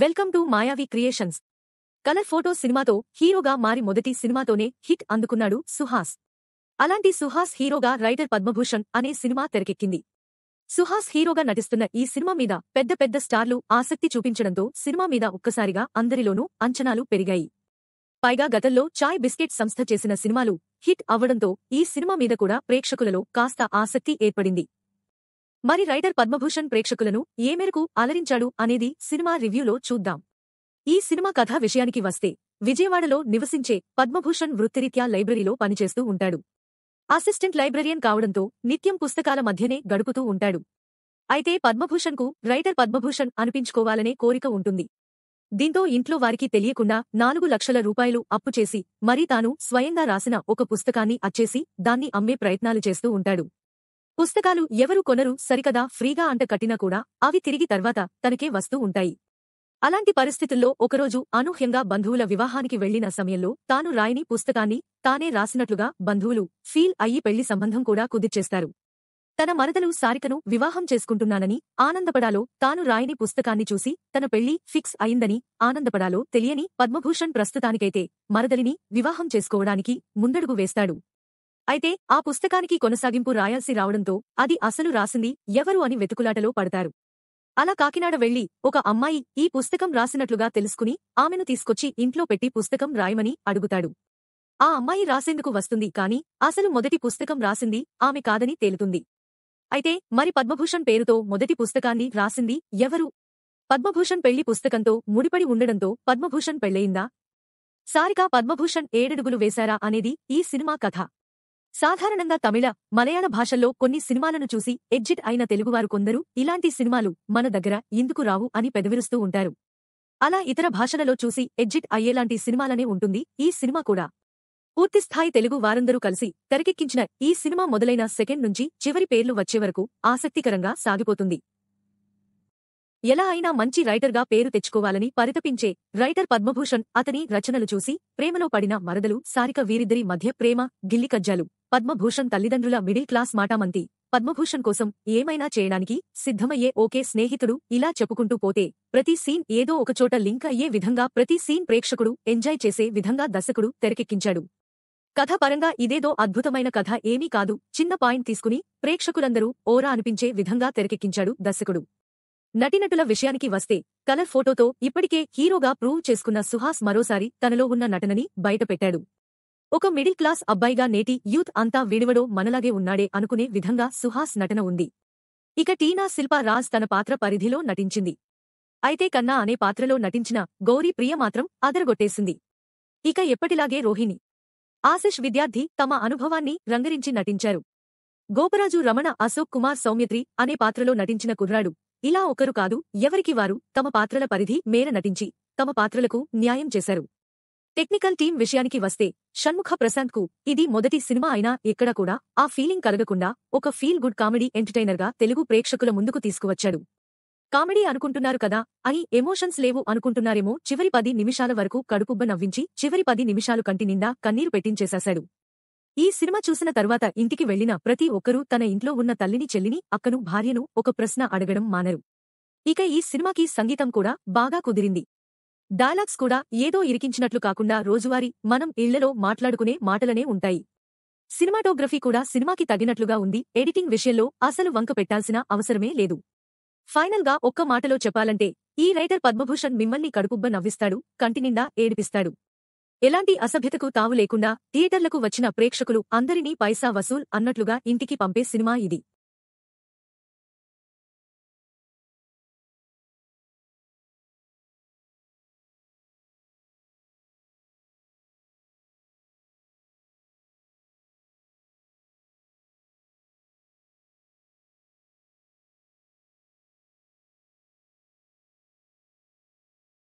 welcome to Mayavi creations colour photo సినిమాతో హీరోగా మారి మొదటి సినిమాతోనే హిట్ అందుకున్నాడు సుహాస్ అలాంటి సుహాస్ హీరోగా రైటర్ పద్మభూషణ్ అనే సినిమా తెరకెక్కింది సుహాస్ హీరోగా నటిస్తున్న ఈ సినిమా మీద పెద్ద పెద్ద స్టార్లు ఆసక్తి చూపించడంతో సినిమా మీద ఒక్కసారిగా అందరిలోనూ అంచనాలు పెరిగాయి పైగా గతంలో చాయ్ బిస్కెట్ సంస్థ చేసిన సినిమాలు హిట్ అవ్వడంతో ఈ సినిమా మీద కూడా ప్రేక్షకులలో కాస్త ఆసక్తి ఏర్పడింది మరి రైటర్ పద్మభూషణ్ ప్రేక్షకులను ఏ మేరకు అలరించాడు అనేది సినిమా రివ్యూలో చూద్దాం ఈ సినిమా కథా విషయానికి వస్తే విజయవాడలో నివసించే పద్మభూషణ్ వృత్తిరీత్యా లైబ్రరీలో పనిచేస్తూ ఉంటాడు అసిస్టెంట్ లైబ్రరియన్ కావడంతో నిత్యం పుస్తకాల మధ్యనే గడుపుతూ ఉంటాడు అయితే పద్మభూషణ్కు రైటర్ పద్మభూషణ్ అనిపించుకోవాలనే కోరిక ఉంటుంది దీంతో ఇంట్లో వారికి తెలియకుండా నాలుగు లక్షల రూపాయలు అప్పు చేసి మరీ తాను స్వయంగా రాసిన ఒక పుస్తకాన్ని అచ్చేసి దాన్ని అమ్మే ప్రయత్నాలు చేస్తూ ఉంటాడు పుస్తకాలు ఎవరు కొనరు సరికదా ఫ్రీగా అంట కట్టినా కూడా అవి తిరిగి తర్వాత తనకే వస్తూ ఉంటాయి అలాంటి పరిస్థితుల్లో ఒకరోజు అనూహ్యంగా బంధువుల వివాహానికి వెళ్లిన సమయంలో తాను రాయని పుస్తకాన్ని తానే రాసినట్లుగా బంధువులు ఫీల్ అయ్యి పెళ్లి సంబంధం కూడా కుదిర్చేస్తారు తన మరదలు సారికను వివాహం చేసుకుంటున్నానని ఆనందపడాలో తాను రాయని పుస్తకాన్ని చూసి తన పెళ్లి ఫిక్స్ అయిందని ఆనందపడాలో తెలియని పద్మభూషణ్ ప్రస్తుతానికైతే మరదలిని వివాహం చేసుకోవడానికి ముందడుగు వేస్తాడు అయితే ఆ పుస్తకానికి కొనసాగింపు రాయాల్సి రావడంతో అది అసలు రాసింది ఎవరు అని వెతుకులాటలో పడతారు అలా కాకినాడ వెళ్లి ఒక అమ్మాయి ఈ పుస్తకం రాసినట్లుగా తెలుసుకుని ఆమెను తీసుకొచ్చి ఇంట్లో పెట్టి పుస్తకం రాయమని అడుగుతాడు ఆ అమ్మాయి రాసేందుకు వస్తుంది కాని అసలు మొదటి పుస్తకం రాసింది ఆమె కాదని తేలుతుంది అయితే మరి పద్మభూషణ్ పేరుతో మొదటి పుస్తకాన్ని రాసింది ఎవరు పద్మభూషణ్ పెళ్లి పుస్తకంతో ముడిపడి ఉండడంతో పద్మభూషణ్ పెళ్లయిందా సారిగా పద్మభూషణ్ ఏడడుగులు వేశారా అనేది ఈ సినిమా కథ సాధారణంగా తమిళ మలయాళ భాషల్లో కొన్ని సినిమాలను చూసి ఎగ్జిట్ అయిన తెలుగువారు కొందరు ఇలాంటి సినిమాలు మన దగ్గర ఎందుకు రావు అని పెదవిరుస్తూ ఉంటారు అలా ఇతర భాషలలో చూసి ఎగ్జిట్ అయ్యేలాంటి సినిమాలనే ఉంటుంది ఈ సినిమా కూడా పూర్తిస్థాయి తెలుగు వారందరూ కలిసి తెరకెక్కించిన ఈ సినిమా మొదలైన సెకండ్ నుంచి చివరి పేర్లు వచ్చే వరకు ఆసక్తికరంగా సాగిపోతుంది ఎలా అయినా మంచి రైటర్గా పేరు తెచ్చుకోవాలని పరితపించే రైటర్ పద్మభూషణ్ అతని రచనలు చూసి ప్రేమలో పడిన మరదలు సారిక వీరిద్దరి మధ్య ప్రేమ గిల్లికజ్జాలు పద్మభూషణ్ తల్లిదండ్రుల మిడిల్ క్లాస్ మాటామంతి పద్మభూషణ్ కోసం ఏమైనా చేయడానికి సిద్ధమయ్యే ఓకే స్నేహితుడు ఇలా చెప్పుకుంటూ పోతే ప్రతి సీన్ ఏదో ఒకచోట లింక్ అయ్యే విధంగా ప్రతి సీన్ ప్రేక్షకుడు ఎంజాయ్ చేసే విధంగా దర్శకుడు తెరకెక్కించాడు కథ పరంగా ఇదేదో అద్భుతమైన కథ ఏమీ కాదు చిన్న పాయింట్ తీసుకుని ప్రేక్షకులందరూ ఓరా అనిపించే విధంగా తెరకెక్కించాడు దర్శకుడు నటినటుల విషయానికి వస్తే కలర్ ఫోటోతో ఇప్పటికే హీరోగా ప్రూవ్ చేసుకున్న సుహాస్ మరోసారి తనలో ఉన్న నటనని బయటపెట్టాడు ఒక మిడిల్ క్లాస్ అబ్బాయిగా నేటి యూత్ అంతా విడివడో మనలాగే ఉన్నాడే అనుకునే విధంగా సుహాస్ నటన ఉంది ఇక టీనా శిల్పా రాజ్ తన పాత్ర పరిధిలో నటించింది అయితే కన్నా అనే పాత్రలో నటించిన గౌరీ ప్రియ మాత్రం అదరగొట్టేసింది ఇక ఎప్పటిలాగే రోహిణి ఆశిష్ విద్యార్థి తమ అనుభవాన్ని రంగరించి నటించారు గోపరాజు రమణ అశోక్ కుమార్ సౌమ్యత్రి అనే పాత్రలో నటించిన కుర్రాడు ఇలా ఒకరు కాదు ఎవరికి వారు తమ పాత్రల పరిధి మేర నటించి తమ పాత్రలకు న్యాయం చేశారు టెక్నికల్ టీం విషయానికి వస్తే షణ్ముఖ ప్రశాంత్ కు ఇది మొదటి సినిమా అయినా ఎక్కడ కూడా ఆ ఫీలింగ్ కలగకుండా ఒక ఫీల్ గుడ్ కామెడీ ఎంటర్టైనర్ గా తెలుగు ప్రేక్షకుల ముందుకు తీసుకువచ్చాడు కామెడీ అనుకుంటున్నారు కదా అని ఎమోషన్స్ లేవు అనుకుంటున్నారేమో చివరి పది నిమిషాల వరకు కడుపుబ్బ నవ్వించి చివరి పది నిమిషాలు కంటి నిండా కన్నీరు పెట్టించేశాశాడు ఈ సినిమా చూసిన తర్వాత ఇంటికి వెళ్లిన ప్రతి ఒక్కరూ తన ఇంట్లో ఉన్న తల్లిని చెల్లిని అక్కను భార్యను ఒక ప్రశ్న అడగడం మానరు ఇక ఈ సినిమాకి సంగీతం కూడా బాగా కుదిరింది డైలాగ్స్ కూడా ఏదో ఇరికించినట్లు కాకుండా రోజువారీ మనం ఇళ్లలో మాట్లాడుకునే మాటలనే ఉంటాయి సినిమాటోగ్రఫీ కూడా సినిమాకి తగినట్లుగా ఉంది ఎడిటింగ్ విషయంలో అసలు వంక పెట్టాల్సిన అవసరమే లేదు ఫైనల్ గా ఒక్క మాటలో చెప్పాలంటే ఈ రైటర్ పద్మభూషణ్ మిమ్మల్ని కడుపుబ్బ నవ్విస్తాడు కంటినిండా ఏడిపిస్తాడు ఎలాంటి అసభ్యతకు తావు లేకుండా థియేటర్లకు వచ్చిన ప్రేక్షకులు అందరినీ పైసా వసూల్ అన్నట్లుగా ఇంటికి పంపే సినిమా ఇది